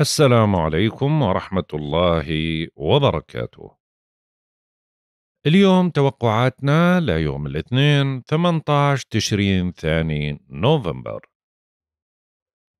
السلام عليكم ورحمة الله وبركاته. اليوم توقعاتنا ليوم الاثنين 18 تشرين ثاني نوفمبر.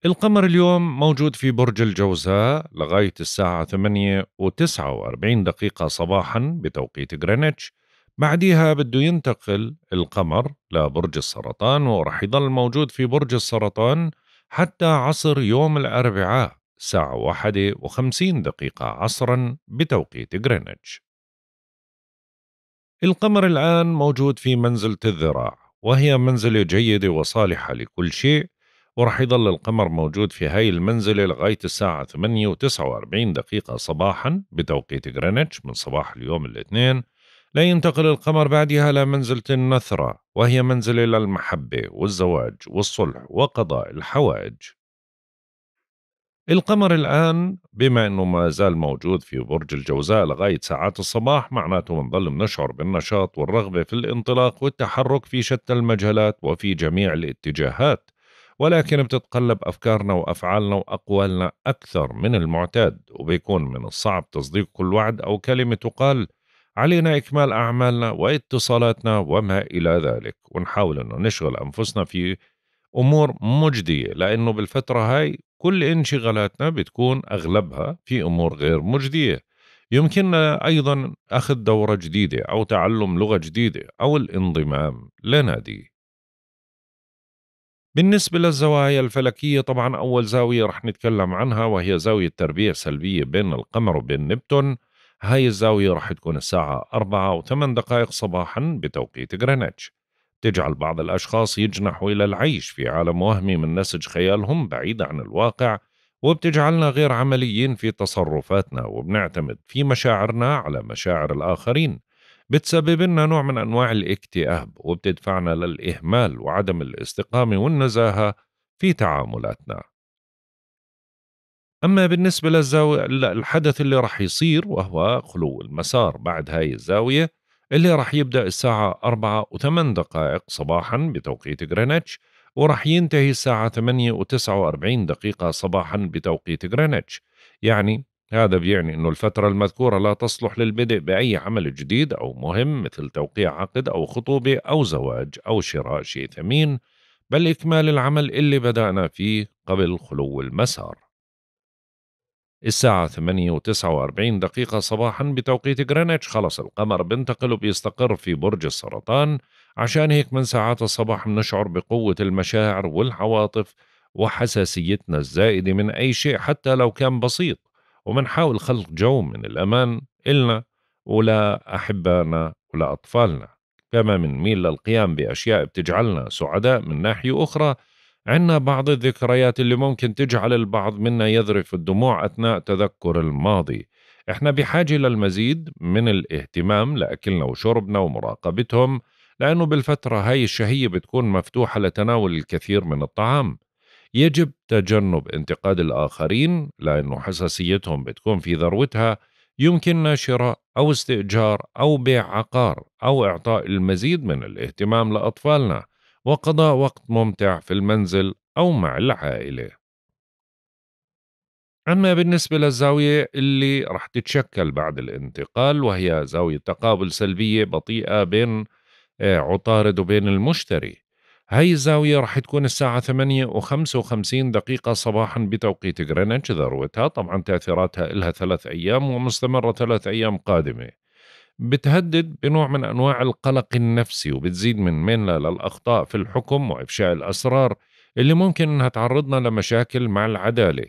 القمر اليوم موجود في برج الجوزاء لغاية الساعة 8 و49 دقيقة صباحا بتوقيت غرينتش بعديها بده ينتقل القمر لبرج السرطان ورح يضل موجود في برج السرطان حتى عصر يوم الأربعاء الساعة واحدة وخمسين دقيقة عصرا بتوقيت غرينتش القمر الآن موجود في منزلة الذراع وهي منزلة جيدة وصالحة لكل شيء ورح يظل القمر موجود في هاي المنزلة لغاية الساعة 8 و 49 دقيقة صباحا بتوقيت غرينتش من صباح اليوم الاثنين لا ينتقل القمر بعدها لمنزلة النثرة وهي منزلة للمحبة والزواج والصلح وقضاء الحوائج القمر الآن بما أنه ما زال موجود في برج الجوزاء لغاية ساعات الصباح معناته بنظل بنشعر بالنشاط والرغبة في الانطلاق والتحرك في شتى المجالات وفي جميع الاتجاهات ولكن بتتقلب أفكارنا وأفعالنا وأقوالنا أكثر من المعتاد وبيكون من الصعب تصديق كل وعد أو كلمة تقال علينا إكمال أعمالنا واتصالاتنا وما إلى ذلك ونحاول أنه نشغل أنفسنا في أمور مجدية لأنه بالفترة هاي كل انشغالاتنا بتكون أغلبها في أمور غير مجدية يمكننا أيضا أخذ دورة جديدة أو تعلم لغة جديدة أو الانضمام لنادي بالنسبة للزوايا الفلكية طبعا أول زاوية رح نتكلم عنها وهي زاوية تربيع سلبية بين القمر وبين نبتون هاي الزاوية رح تكون الساعة 4 و8 دقائق صباحا بتوقيت غرينتش تجعل بعض الأشخاص يجنحوا إلى العيش في عالم وهمي من نسج خيالهم بعيد عن الواقع وبتجعلنا غير عمليين في تصرفاتنا وبنعتمد في مشاعرنا على مشاعر الآخرين بتسبب لنا نوع من أنواع الاكتئاب وبتدفعنا للإهمال وعدم الاستقامة والنزاهة في تعاملاتنا أما بالنسبة للزاوية الحدث اللي رح يصير وهو خلو المسار بعد هاي الزاوية اللي راح يبدأ الساعة 4 و8 دقائق صباحا بتوقيت غرينتش وراح ينتهي الساعة 8 و49 دقيقة صباحا بتوقيت غرينتش يعني هذا بيعني أنه الفترة المذكورة لا تصلح للبدء بأي عمل جديد أو مهم مثل توقيع عقد أو خطوبة أو زواج أو شراء شيء ثمين بل إكمال العمل اللي بدأنا فيه قبل خلو المسار الساعة 8 و 49 دقيقة صباحا بتوقيت غرينتش خلص القمر بينتقل وبيستقر في برج السرطان عشان هيك من ساعات الصباح بنشعر بقوة المشاعر والعواطف وحساسيتنا الزائدة من أي شيء حتى لو كان بسيط ومنحاول خلق جو من الأمان إلنا ولا أحبانا ولا أطفالنا كما ميل للقيام بأشياء بتجعلنا سعداء من ناحية أخرى عندنا بعض الذكريات اللي ممكن تجعل البعض منا يذرف الدموع أثناء تذكر الماضي احنا بحاجة للمزيد من الاهتمام لأكلنا وشربنا ومراقبتهم لأنه بالفترة هاي الشهية بتكون مفتوحة لتناول الكثير من الطعام يجب تجنب انتقاد الآخرين لأنه حساسيتهم بتكون في ذروتها يمكننا شراء أو استئجار أو بيع عقار أو إعطاء المزيد من الاهتمام لأطفالنا وقضاء وقت ممتع في المنزل أو مع العائلة أما بالنسبة للزاوية اللي رح تتشكل بعد الانتقال وهي زاوية تقابل سلبية بطيئة بين آه، عطارد وبين المشتري هاي الزاوية رح تكون الساعة 8 و 55 دقيقة صباحا بتوقيت غرينتش ذروتها طبعا تأثيراتها إلها ثلاث أيام ومستمرة ثلاث أيام قادمة بتهدد بنوع من انواع القلق النفسي وبتزيد من ميلنا للاخطاء في الحكم وافشاء الاسرار اللي ممكن انها تعرضنا لمشاكل مع العداله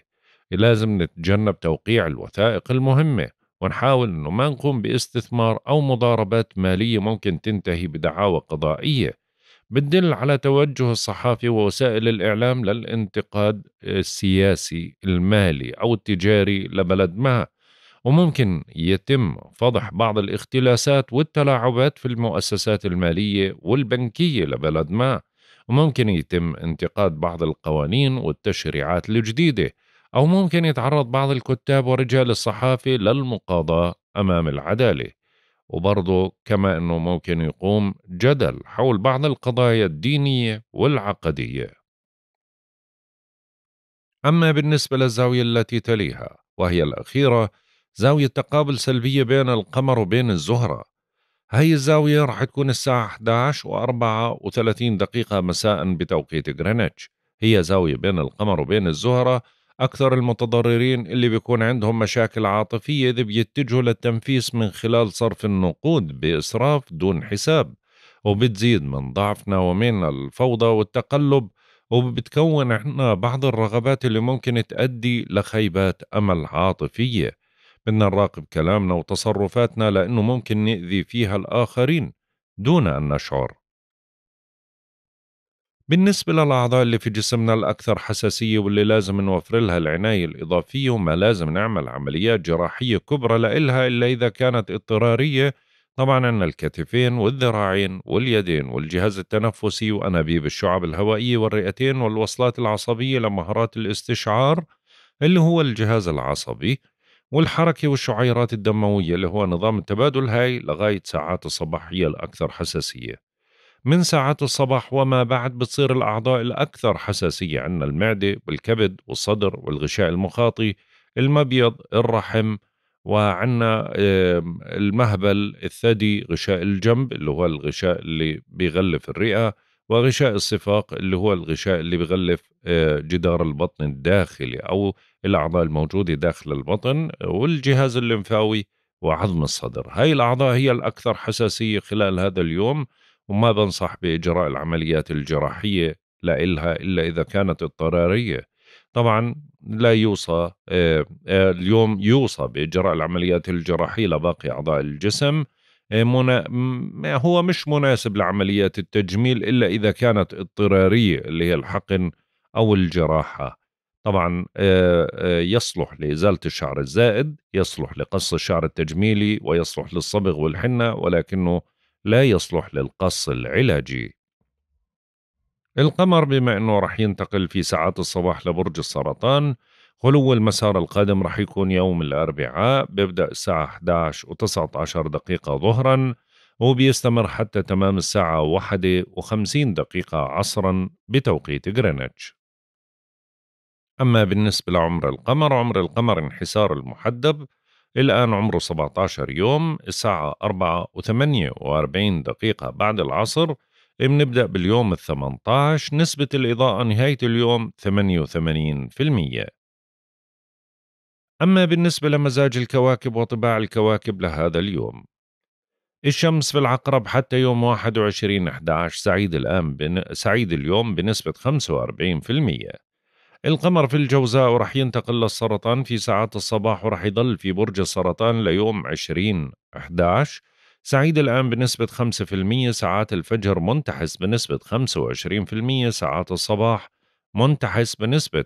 لازم نتجنب توقيع الوثائق المهمه ونحاول انه ما نقوم باستثمار او مضاربات ماليه ممكن تنتهي بدعاوى قضائيه بتدل على توجه الصحافه ووسائل الاعلام للانتقاد السياسي المالي او التجاري لبلد ما وممكن يتم فضح بعض الاختلاسات والتلاعبات في المؤسسات المالية والبنكية لبلد ما وممكن يتم انتقاد بعض القوانين والتشريعات الجديدة أو ممكن يتعرض بعض الكتاب ورجال الصحافة للمقاضاة أمام العدالة وبرضه كما أنه ممكن يقوم جدل حول بعض القضايا الدينية والعقدية أما بالنسبة للزاوية التي تليها وهي الأخيرة زاوية تقابل سلبية بين القمر وبين الزهرة هاي الزاوية رح تكون الساعة 11 و34 دقيقة مساء بتوقيت غرينتش هي زاوية بين القمر وبين الزهرة أكثر المتضررين اللي بيكون عندهم مشاكل عاطفية إذا بيتجهوا للتنفيس من خلال صرف النقود بإسراف دون حساب وبتزيد من ضعفنا ومن الفوضى والتقلب وبتكون عنا بعض الرغبات اللي ممكن تؤدي لخيبات أمل عاطفية بدنا نراقب كلامنا وتصرفاتنا لأنه ممكن نأذي فيها الآخرين دون أن نشعر بالنسبة للأعضاء اللي في جسمنا الأكثر حساسية واللي لازم نوفر لها العناية الإضافية وما لازم نعمل عمليات جراحية كبرى لإلها إلا إذا كانت اضطرارية طبعا عندنا الكتفين والذراعين واليدين والجهاز التنفسي وأنابيب الشعب الهوائية والرئتين والوصلات العصبية لمهارات الاستشعار اللي هو الجهاز العصبي والحركة والشعيرات الدموية اللي هو نظام التبادل هاي لغاية ساعات الصباح هي الأكثر حساسية من ساعات الصباح وما بعد بتصير الأعضاء الأكثر حساسية عندنا المعدة والكبد والصدر والغشاء المخاطي المبيض الرحم وعندنا المهبل الثدي غشاء الجنب اللي هو الغشاء اللي بيغلف الرئة وغشاء الصفاق اللي هو الغشاء اللي بغلف آه، جدار البطن الداخلي أو الأعضاء الموجودة داخل البطن والجهاز الليمفاوي وعظم الصدر هاي الأعضاء هي الأكثر حساسية خلال هذا اليوم وما بنصح بإجراء العمليات الجراحية لإلها إلا إذا كانت اضطرارية طبعا لا يوصى آه، آه، اليوم يوصى بإجراء العمليات الجراحية لباقي أعضاء الجسم منا... هو مش مناسب لعمليات التجميل إلا إذا كانت اضطرارية اللي هي الحقن أو الجراحة طبعا يصلح لإزالة الشعر الزائد يصلح لقص الشعر التجميلي ويصلح للصبغ والحنة ولكنه لا يصلح للقص العلاجي القمر بما أنه رح ينتقل في ساعات الصباح لبرج السرطان خلو المسار القادم رح يكون يوم الأربعاء بيبدأ الساعة 11 و19 دقيقة ظهرا وبيستمر حتى تمام الساعة 1 و50 دقيقة عصرا بتوقيت غرينتش أما بالنسبة لعمر القمر عمر القمر انحسار المحدب الآن عمره 17 يوم الساعة 4 و48 دقيقة بعد العصر بنبدأ باليوم ال 18 نسبة الإضاءة نهاية اليوم 88% أما بالنسبة لمزاج الكواكب وطباع الكواكب لهذا اليوم الشمس في العقرب حتى يوم 21 11 سعيد الآن بن... سعيد اليوم بنسبة 45% القمر في الجوزاء ورح ينتقل للسرطان في ساعات الصباح ورح يضل في برج السرطان ليوم 20 11 سعيد الآن بنسبة 5% ساعات الفجر منتحس بنسبة 25% ساعات الصباح منتحس بنسبة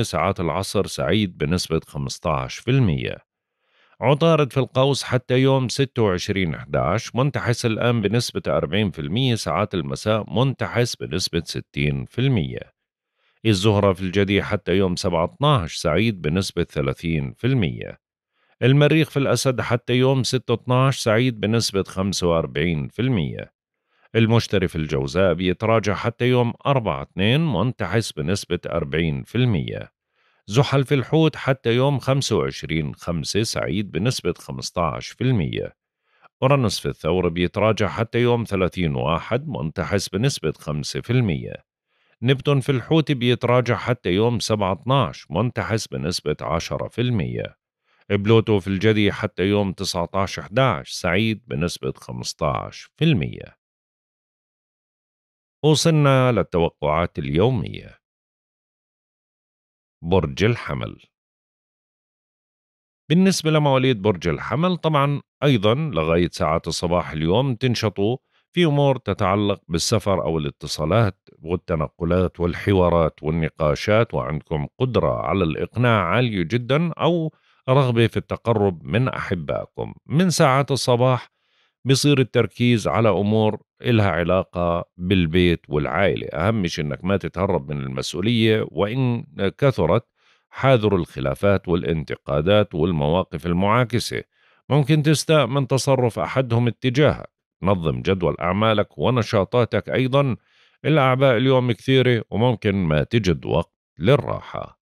40% ساعات العصر سعيد بنسبة 15% عطارد في القوس حتى يوم 26 11 منتحس الآن بنسبة 40% ساعات المساء منتحس بنسبة 60% الزهرة في الجدي حتى يوم 17 12 سعيد بنسبة 30% المريخ في الأسد حتى يوم 6 12 سعيد بنسبة 45% المشتري في الجوزاء بيتراجع حتى يوم 4 2 منتعس بنسبة 40%. زحل في الحوت حتى يوم 25 5 سعيد بنسبة 15%. أورانوس في الثور بيتراجع حتى يوم 30 واحد منتحس بنسبة 5%. نبتون في الحوت بيتراجع حتى يوم 7 12 منتحس بنسبة 10%. بلوتو في الجدي حتى يوم 19 11 سعيد بنسبة 15%. وصلنا للتوقعات اليومية برج الحمل بالنسبة لمواليد برج الحمل طبعا أيضا لغاية ساعات الصباح اليوم تنشطوا في أمور تتعلق بالسفر أو الاتصالات والتنقلات والحوارات والنقاشات وعندكم قدرة على الإقناع عالية جدا أو رغبة في التقرب من أحبائكم من ساعات الصباح بصير التركيز على أمور إلها علاقة بالبيت والعائلة أهم شيء أنك ما تتهرب من المسؤولية وإن كثرت حاذر الخلافات والانتقادات والمواقف المعاكسة ممكن تستاء من تصرف أحدهم اتجاهك نظم جدول أعمالك ونشاطاتك أيضا الأعباء اليوم كثيرة وممكن ما تجد وقت للراحة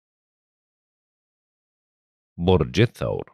برج الثور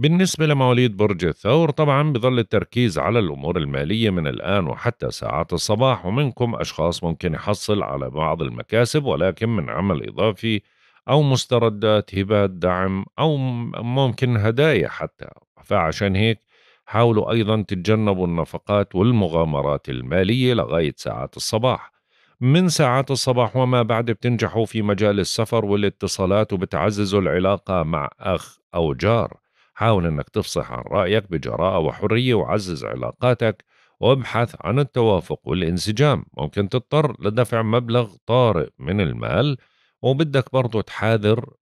بالنسبة لمواليد برج الثور طبعا بظل التركيز على الأمور المالية من الآن وحتى ساعات الصباح ومنكم أشخاص ممكن يحصل على بعض المكاسب ولكن من عمل إضافي أو مستردات هبات دعم أو ممكن هدايا حتى فعشان هيك حاولوا أيضا تتجنبوا النفقات والمغامرات المالية لغاية ساعات الصباح من ساعات الصباح وما بعد بتنجحوا في مجال السفر والاتصالات وبتعززوا العلاقة مع أخ أو جار حاول أنك تفصح عن رأيك بجراءة وحرية وعزز علاقاتك وابحث عن التوافق والانسجام ممكن تضطر لدفع مبلغ طارئ من المال وبدك برضو تحاذر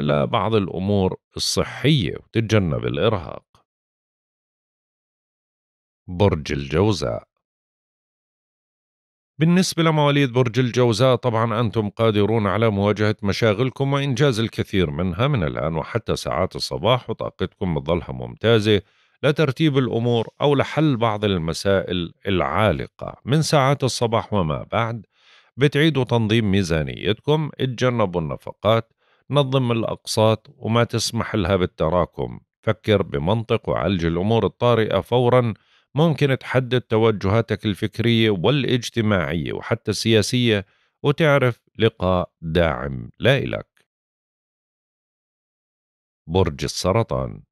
لبعض الأمور الصحية وتتجنب الإرهاق برج الجوزاء بالنسبة لمواليد برج الجوزاء طبعا أنتم قادرون على مواجهة مشاغلكم وإنجاز الكثير منها من الآن وحتى ساعات الصباح وطاقتكم بتظلها ممتازة لترتيب الأمور أو لحل بعض المسائل العالقة من ساعات الصباح وما بعد بتعيدوا تنظيم ميزانيتكم اتجنبوا النفقات نظم الأقساط وما تسمح لها بالتراكم فكر بمنطق وعالج الأمور الطارئة فوراً ممكن تحدد توجهاتك الفكرية والاجتماعية وحتى السياسية وتعرف لقاء داعم لا إلك برج السرطان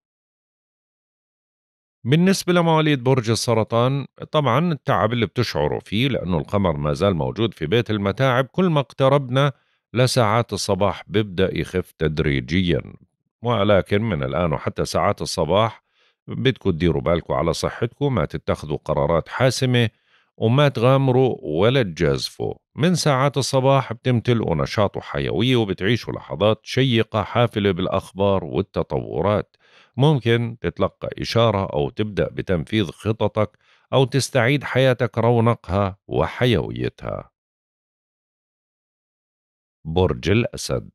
بالنسبة لمواليد برج السرطان طبعا التعب اللي بتشعروا فيه لأنه القمر ما زال موجود في بيت المتاعب كل ما اقتربنا لساعات الصباح بيبدأ يخف تدريجيا ولكن من الآن وحتى ساعات الصباح بدكم تديروا بالكم على صحتكم ما تتخذوا قرارات حاسمة وما تغامروا ولا تجازفوا من ساعات الصباح بتمتلئوا نشاط وحيوية وبتعيشوا لحظات شيقة حافلة بالأخبار والتطورات ممكن تتلقى إشارة أو تبدأ بتنفيذ خططك أو تستعيد حياتك رونقها وحيويتها برج الأسد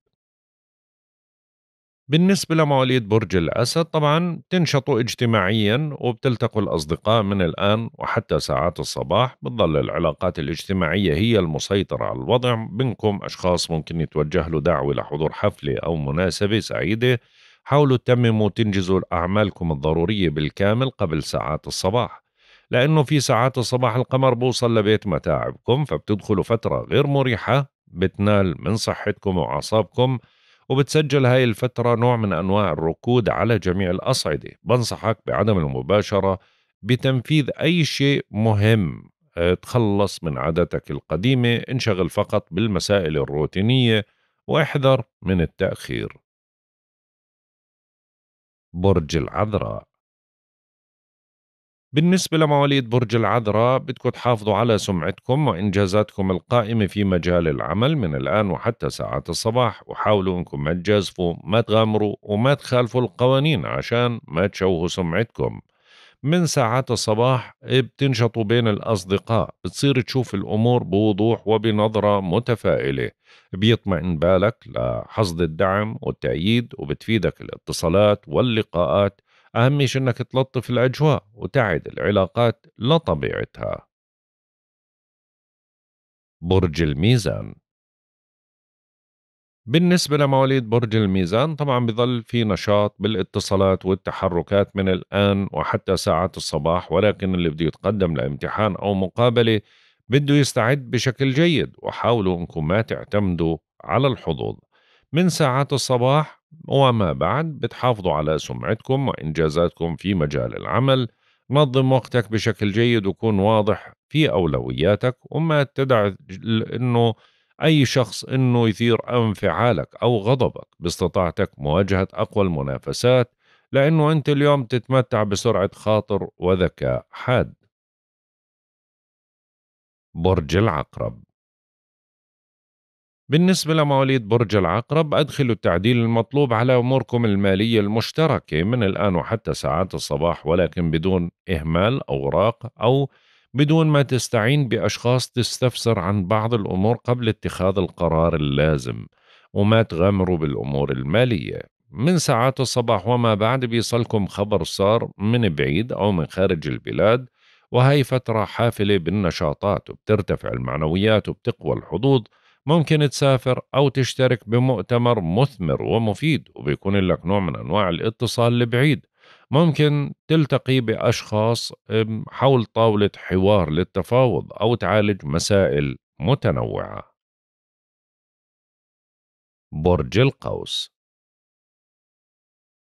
بالنسبة لمواليد برج الأسد طبعا بتنشطوا اجتماعيا وبتلتقوا الأصدقاء من الآن وحتى ساعات الصباح بتظل العلاقات الاجتماعية هي المسيطرة على الوضع بينكم أشخاص ممكن يتوجه له دعوة لحضور حفلة أو مناسبة سعيدة حاولوا تتمموا تنجزوا أعمالكم الضرورية بالكامل قبل ساعات الصباح لأنه في ساعات الصباح القمر بوصل لبيت متاعبكم فبتدخلوا فترة غير مريحة بتنال من صحتكم وأعصابكم وبتسجل هاي الفترة نوع من أنواع الركود على جميع الأصعدة بنصحك بعدم المباشرة بتنفيذ أي شيء مهم آه، تخلص من عاداتك القديمة انشغل فقط بالمسائل الروتينية واحذر من التأخير برج العذراء بالنسبة لمواليد برج العذراء بدكم تحافظوا على سمعتكم وإنجازاتكم القائمة في مجال العمل من الآن وحتى ساعات الصباح وحاولوا إنكم ما تجازفوا ما تغامروا وما تخالفوا القوانين عشان ما تشوهوا سمعتكم من ساعات الصباح بتنشطوا بين الأصدقاء بتصير تشوف الأمور بوضوح وبنظرة متفائلة بيطمئن بالك لحصد الدعم والتأييد وبتفيدك الاتصالات واللقاءات أهم شيء إنك تلطف الأجواء وتعد العلاقات لطبيعتها برج الميزان بالنسبة لمواليد برج الميزان طبعا بظل في نشاط بالاتصالات والتحركات من الآن وحتى ساعات الصباح ولكن اللي بده يتقدم لامتحان أو مقابلة بده يستعد بشكل جيد وحاولوا أنكم ما تعتمدوا على الحظوظ من ساعات الصباح وما بعد بتحافظوا على سمعتكم وإنجازاتكم في مجال العمل نظم وقتك بشكل جيد وكون واضح في أولوياتك وما تدع أنه أي شخص أنه يثير انفعالك أو غضبك باستطاعتك مواجهة أقوى المنافسات لأنه أنت اليوم تتمتع بسرعة خاطر وذكاء حاد برج العقرب بالنسبة لمواليد برج العقرب أدخلوا التعديل المطلوب على أموركم المالية المشتركة من الآن وحتى ساعات الصباح ولكن بدون إهمال أوراق أو بدون ما تستعين بأشخاص تستفسر عن بعض الأمور قبل اتخاذ القرار اللازم وما تغامروا بالأمور المالية من ساعات الصباح وما بعد بيصلكم خبر صار من بعيد أو من خارج البلاد وهي فترة حافلة بالنشاطات وبترتفع المعنويات وبتقوى الحظوظ ممكن تسافر أو تشترك بمؤتمر مثمر ومفيد وبيكون لك نوع من أنواع الاتصال البعيد ممكن تلتقي بأشخاص حول طاولة حوار للتفاوض أو تعالج مسائل متنوعة برج القوس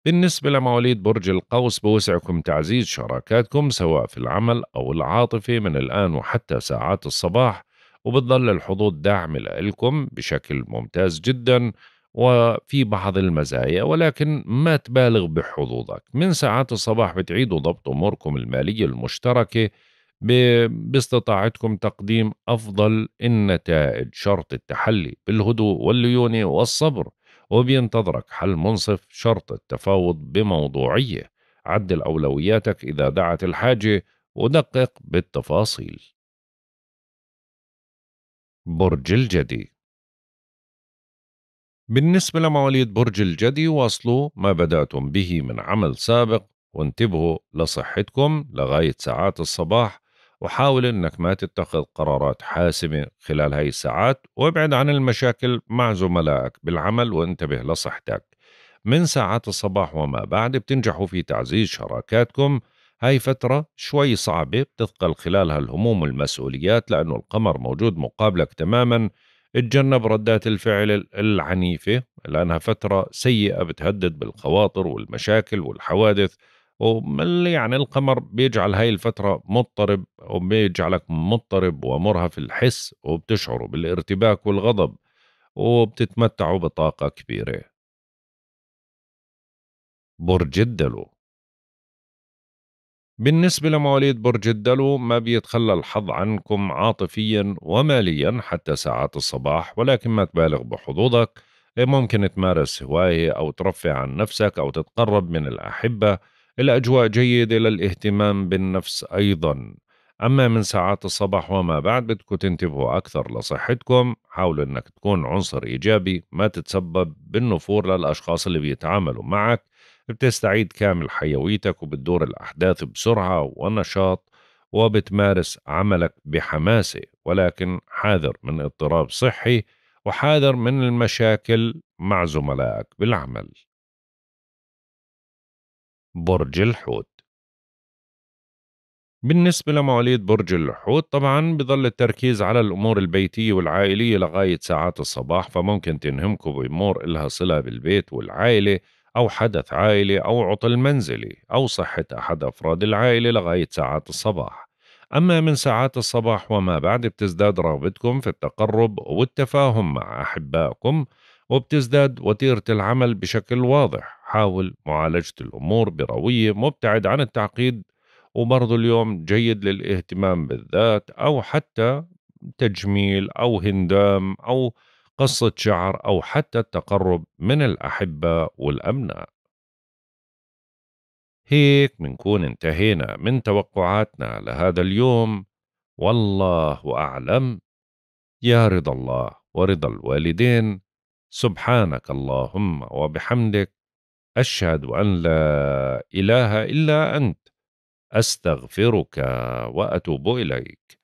بالنسبة لمواليد برج القوس بوسعكم تعزيز شراكاتكم سواء في العمل أو العاطفة من الآن وحتى ساعات الصباح وبتضل الحظوظ داعمة لكم بشكل ممتاز جدا وفي بعض المزايا ولكن ما تبالغ بحظوظك من ساعات الصباح بتعيدوا ضبط أموركم المالية المشتركة باستطاعتكم تقديم أفضل النتائج شرط التحلي بالهدوء والليونة والصبر وبينتظرك حل منصف شرط التفاوض بموضوعية عدل أولوياتك إذا دعت الحاجة ودقق بالتفاصيل برج الجدي بالنسبة لمواليد برج الجدي واصلوا ما بدأتم به من عمل سابق وانتبهوا لصحتكم لغاية ساعات الصباح وحاول أنك ما تتخذ قرارات حاسمة خلال هاي الساعات وابعد عن المشاكل مع زملائك بالعمل وانتبه لصحتك من ساعات الصباح وما بعد بتنجحوا في تعزيز شراكاتكم هاي فترة شوي صعبة بتثقل خلالها الهموم والمسؤوليات لأنه القمر موجود مقابلك تماما اتجنب ردات الفعل العنيفة لأنها فترة سيئة بتهدد بالخواطر والمشاكل والحوادث يعني القمر بيجعل هاي الفترة مضطرب وبيجعلك مضطرب ومرهف الحس وبتشعره بالارتباك والغضب وبتتمتعوا بطاقة كبيرة برج الدلو بالنسبة لمواليد برج الدلو ما بيتخلى الحظ عنكم عاطفيا وماليا حتى ساعات الصباح ولكن ما تبالغ بحظوظك ممكن تمارس هواية أو ترفع عن نفسك أو تتقرب من الأحبة الأجواء جيدة للاهتمام بالنفس أيضا أما من ساعات الصباح وما بعد بدكم تنتبهوا أكثر لصحتكم حاولوا أنك تكون عنصر إيجابي ما تتسبب بالنفور للأشخاص اللي بيتعاملوا معك بتستعيد كامل حيويتك وبتدور الأحداث بسرعة ونشاط وبتمارس عملك بحماسة ولكن حاذر من اضطراب صحي وحاذر من المشاكل مع زملائك بالعمل برج الحوت بالنسبة لمواليد برج الحوت طبعا بظل التركيز على الأمور البيتية والعائلية لغاية ساعات الصباح فممكن تنهمكم بأمور إلها صلة بالبيت والعائلة أو حدث عائلي أو عطل منزلي أو صحة أحد أفراد العائلة لغاية ساعات الصباح أما من ساعات الصباح وما بعد بتزداد رغبتكم في التقرب والتفاهم مع أحبائكم وبتزداد وتيرة العمل بشكل واضح حاول معالجة الأمور بروية مبتعد عن التعقيد وبرضه اليوم جيد للاهتمام بالذات أو حتى تجميل أو هندام أو قصة شعر أو حتى التقرب من الأحبة والأبناء هيك منكون انتهينا من توقعاتنا لهذا اليوم والله أعلم يا رضا الله ورضا الوالدين سبحانك اللهم وبحمدك أشهد أن لا إله إلا أنت أستغفرك وأتوب إليك